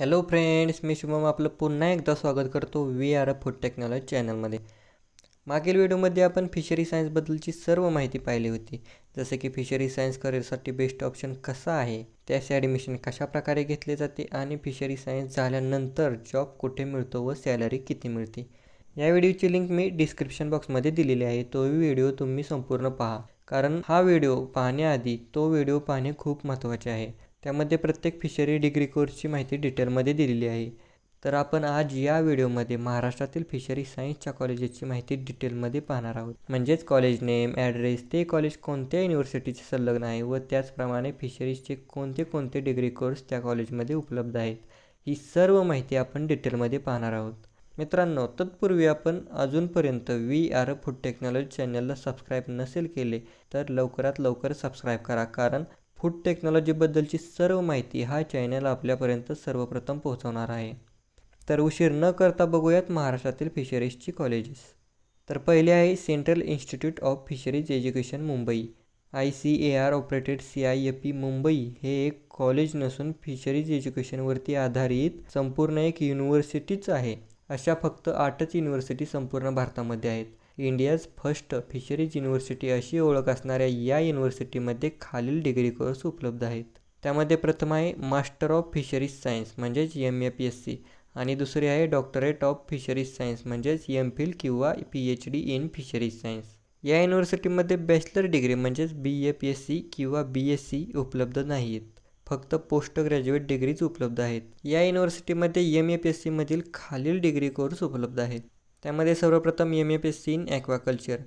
hello friends मी शुभम आपलं पुन्हा एकदा स्वागत करतो वी आर फूड टेक्नॉलॉजी चॅनलमध्ये मागील व्हिडिओमध्ये आपण फिशरी सायन्सबद्दलची सर्व माहिती पाहिली होती जसे की फिशरी सायन्स करिअरसाठी बेस्ट ऑप्शन कसा आहे त्याचे ॲडमिशन कशाप्रकारे घेतले जाते आणि फिशरी सायन्स झाल्यानंतर जॉब कुठे मिळतो व सॅलरी किती मिळते या व्हिडिओची लिंक मी डिस्क्रिप्शन बॉक्समध्ये दिलेली आहे तो व्हिडिओ तुम्ही संपूर्ण पहा कारण हा व्हिडिओ पाहण्याआधी तो व्हिडिओ पाहणे खूप महत्त्वाचे आहे त्यामध्ये प्रत्येक फिशरी डिग्री कोर्सची माहिती डिटेलमध्ये दिलेली आहे तर आपण आज या व्हिडिओमध्ये महाराष्ट्रातील फिशरी सायन्सच्या कॉलेजेसची माहिती डिटेलमध्ये पाहणार आहोत म्हणजेच कॉलेज नेम ॲड्रेस ते कॉलेज कोणत्या युनिव्हर्सिटीचे संलग्न आहे व त्याचप्रमाणे फिशरीजचे कोणते कोणते डिग्री कोर्स त्या कॉलेजमध्ये उपलब्ध आहेत ही सर्व माहिती आपण डिटेलमध्ये पाहणार आहोत मित्रांनो तत्पूर्वी आपण अजूनपर्यंत व्ही आर फूड टेक्नॉलॉजी चॅनलला सबस्क्राईब नसेल केले तर लवकरात लवकर सबस्क्राईब करा कारण फूड टेक्नॉलॉजीबद्दलची सर्व माहिती हा चॅनल आपल्यापर्यंत सर्वप्रथम पोहोचवणार आहे तर उशीर न करता बघूयात महाराष्ट्रातील फिशरीजची कॉलेजेस तर पहिले आहे central institute of fisheries education Mumbai I C A R operated C I A P Mumbai हे एक कॉलेज नसून फिशरीज एज्युकेशनवरती आधारित संपूर्ण एक युनिव्हर्सिटीच आहे अशा फक्त आठच युनिव्हर्सिटी संपूर्ण भारतामध्ये आहेत इंडियाज फर्स्ट फिशरीज युनिव्हर्सिटी अशी ओळख असणाऱ्या या युनिव्हर्सिटीमध्ये खालील डिग्री कोर्स उपलब्ध आहेत त्यामध्ये प्रथम आहे मास्टर ऑफ फिशरीज सायन्स म्हणजेच M A P S C आणि दुसरी आहे डॉक्टरेट ऑफ फिशरीज सायन्स म्हणजेच एम फिल किंवा P H D in fisheries science या युनिव्हर्सिटीमध्ये बॅचलर डिग्री म्हणजेच B A P S C किंवा बी एस सी उपलब्ध नाही आहेत फक्त पोस्ट ग्रॅज्युएट डिग्रीज उपलब्ध आहेत या युनिव्हर्सिटीमध्ये एम ए पी एस सीमधील खालील डिग्री कोर्स उपलब्ध आहेत त्यामध्ये सर्वप्रथम M F S C in aquaculture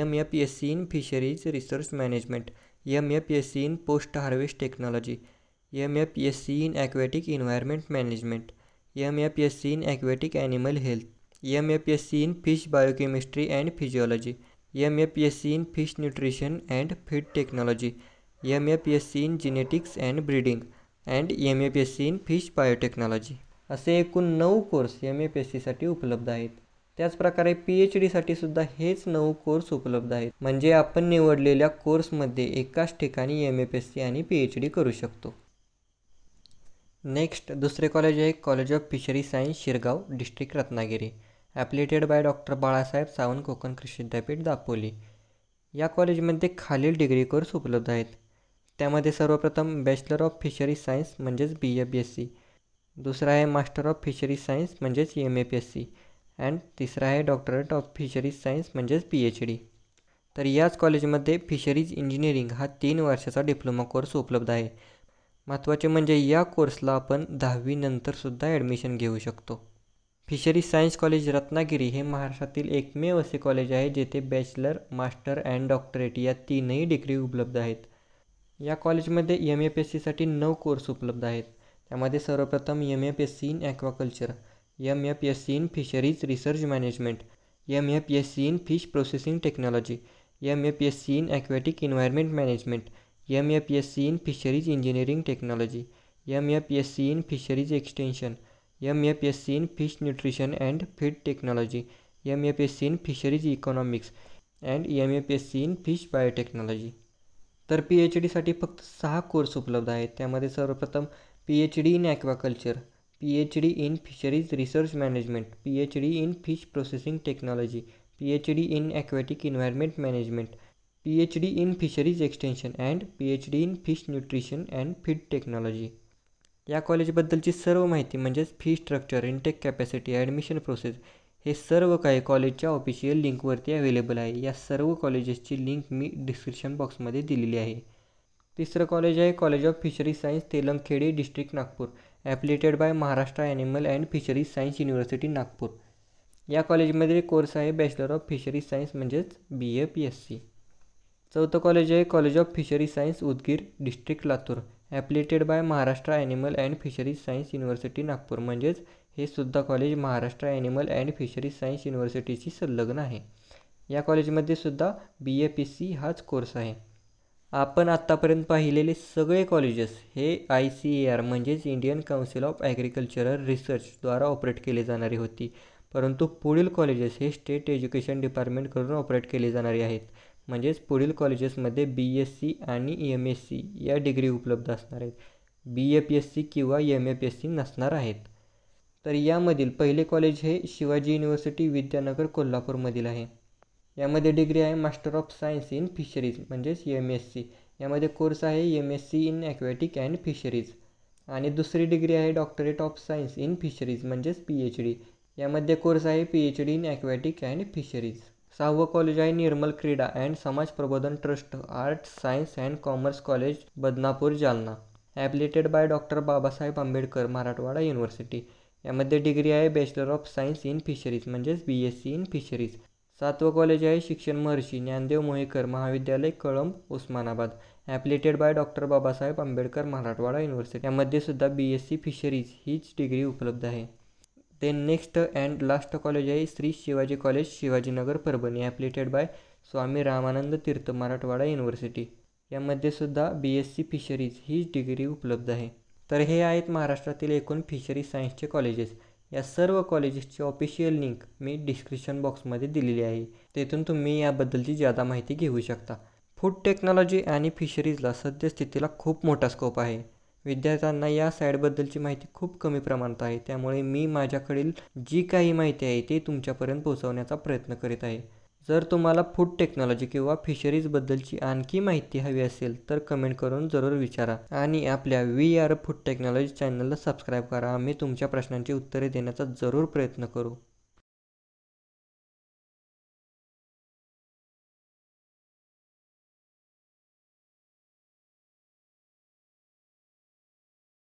M F S C in fisheries research management M F S C in post harvest technology M F S C in aquatic environment management M F S C in aquatic animal health M F S C in fish biochemistry and physiology M F S C in fish nutrition and feed technology M F S C in genetics and breeding and M F S C in fish biotechnology असे एकूण नऊ course M F S सीसाठी उपलब्ध आहेत त्याचप्रकारे P H डीसाठी सुद्धा हेच नऊ कोर्स उपलब्ध आहेत म्हणजे आपण निवडलेल्या कोर्समध्ये एकाच ठिकाणी M A P S C आणि पी एच डी करू शकतो नेक्स्ट दुसरे कॉलेज आहे college of fishery science Shirgaon district Ratnagiri affiliated by doctor Balasaheb Sawant Konkan Krishi Vidyapeeth Dapoli या कॉलेजमध्ये खालील डिग्री कोर्स उपलब्ध आहेत त्यामध्ये सर्वप्रथम बॅचलर ऑफ फिशरी सायन्स म्हणजेच B A B S C दुसरा आहे मास्टर ऑफ फिशरी सायन्स म्हणजेच M A P S C and तिसरा आहे डॉक्टरेट ऑफ फिशरीज सायन्स म्हणजेच पी एच डी तर याच कॉलेजमध्ये फिशरीज इंजिनिअरिंग हा तीन वर्षाचा डिप्लोमा कोर्स उपलब्ध आहे महत्त्वाचे म्हणजे या कोर्सला आपण दहावीनंतरसुद्धा ॲडमिशन घेऊ शकतो फिशरीज सायन्स कॉलेज रत्नागिरी हे महाराष्ट्रातील एकमेव असे कॉलेज आहे जेथे बॅचलर मास्टर अँड डॉक्टरेट या तीनही डिग्री उपलब्ध आहेत या कॉलेजमध्ये एम ए पी एस सीसाठी नऊ कोर्स उपलब्ध आहेत त्यामध्ये सर्वप्रथम M A P S C in aquaculture M S F C in fisheries research management C in fish processing technology C in aquatic environment management C in fisheries engineering technology C in fisheries extension C in fish nutrition and feed technology S C in fisheries economics and S C in fish biotechnology तर P H डीसाठी फक्त सहा course उपलब्ध आहेत त्यामध्ये सर्वप्रथम P H D in aquaculture P P H H D D in fisheries research in fish processing technology P H D in aquatic environment management P H D in fisheries extension and P H D in fish nutrition and feed technology या कॉलेजबद्दलची सर्व माहिती म्हणजेच fee structure intake capacity admission process हे सर्व काही कॉलेजच्या official लिंकवरती अवेलेबल आहे या सर्व कॉलेजेसची लिंक मी डिस्क्रिप्शन बॉक्समध्ये दिलेली आहे तिसरं कॉलेज आहे college of fisheries science Telangkhede district Nagpur affiliated by Maharashtra animal and fisheries science university Nagpur या कॉलेजमध्ये कोर्स आहे बॅचलर ऑफ फिशरीज सायन्स म्हणजेच B A P S C चौथं कॉलेज आहे college of fisheries science Udgir district Latur affiliated by Maharashtra animal and fisheries science university Nagpur म्हणजेच हे सुद्धा college Maharashtra animal and fisheries science युनिव्हर्सिटीशी संलग्न आहे या कॉलेजमध्ये सुद्धा बी ए पी सी हाच कोर्स आहे आपण आत्तापर्यंत पाहिलेले सगळे कॉलेजेस हे आय सी ए आर म्हणजेच इंडियन काउन्सिल ऑफ ॲग्रिकल्चरल रिसर्चद्वारा ऑपरेट केले जाणारी होती परंतु पुढील कॉलेजेस हे स्टेट एज्युकेशन डिपार्टमेंटकडून ऑपरेट केले जाणारे आहेत म्हणजेच पुढील कॉलेजेसमध्ये बी एस सी आणि एम एस सी या डिग्री उपलब्ध असणार आहेत B A P S C किंवा M A P S C नसणार आहेत तर यामधील पहिले कॉलेज हे शिवाजी युनिव्हर्सिटी विद्यानगर कोल्हापूरमधील आहे यामध्ये डिग्री आहे master of science in fisheries म्हणजेच एम एस सी यामध्ये कोर्स आहे M S C in aquatic and fisheries आणि दुसरी डिग्री आहे doctorate of science in fisheries म्हणजेच पी एच डी यामध्ये कोर्स आहे P H D in aquatic and fisheries सहावं कॉलेज आहे Nirmal Krida and Samaj Prabodhan trust arts science and commerce college Badnapur Jalna affiliated by doctor Babasaheb Ambedkar Marathwada university यामध्ये degree आहे bachelor of science in fisheries म्हणजेच B S C in fisheries सातवं college आहे Shikshan Maharshi Dnyandeo Mohekar Mahavidyalaya Kalamb Osmanabad affiliated by doctor Babasaheb Ambedkar Marathwada university यामध्ये सुद्धा B S C fisheries हीच degree उपलब्ध आहे then next and last college आहे Shri Shivaji college Shivajinagar Parbhani affiliated by Swami Ramanand Teerth Marathwada university यामध्ये सुद्धा बी एस सी फिशरीज हीच डिग्री उपलब्ध आहे तर हे आहेत महाराष्ट्रातील एकूण फिशरी सायन्सचे कॉलेजेस या सर्व कॉलेजेसची ऑफिशियल लिंक मी डिस्क्रिप्शन बॉक्समध्ये दिलेली आहे तेथून तुम्ही याबद्दलची ज्यादा माहिती घेऊ शकता फूड टेक्नॉलॉजी आणि फिशरीजला सद्यस्थितीला खूप मोठा स्कोप आहे विद्यार्थ्यांना या साईडबद्दलची माहिती खूप कमी प्रमाणात आहे त्यामुळे मी माझ्याकडील जी काही माहिती आहे ती तुमच्यापर्यंत पोहोचवण्याचा प्रयत्न करीत आहे जर तुम्हाला फूड टेक्नॉलॉजी किंवा फिशरीजबद्दलची आणखी माहिती हवी असेल तर कमेंट करून जरूर विचारा आणि आपल्या वी आर फूड टेक्नॉलॉजी चॅनलला सबस्क्राईब करा आम्ही तुमच्या प्रश्नांची उत्तरे देण्याचा जरूर प्रयत्न करू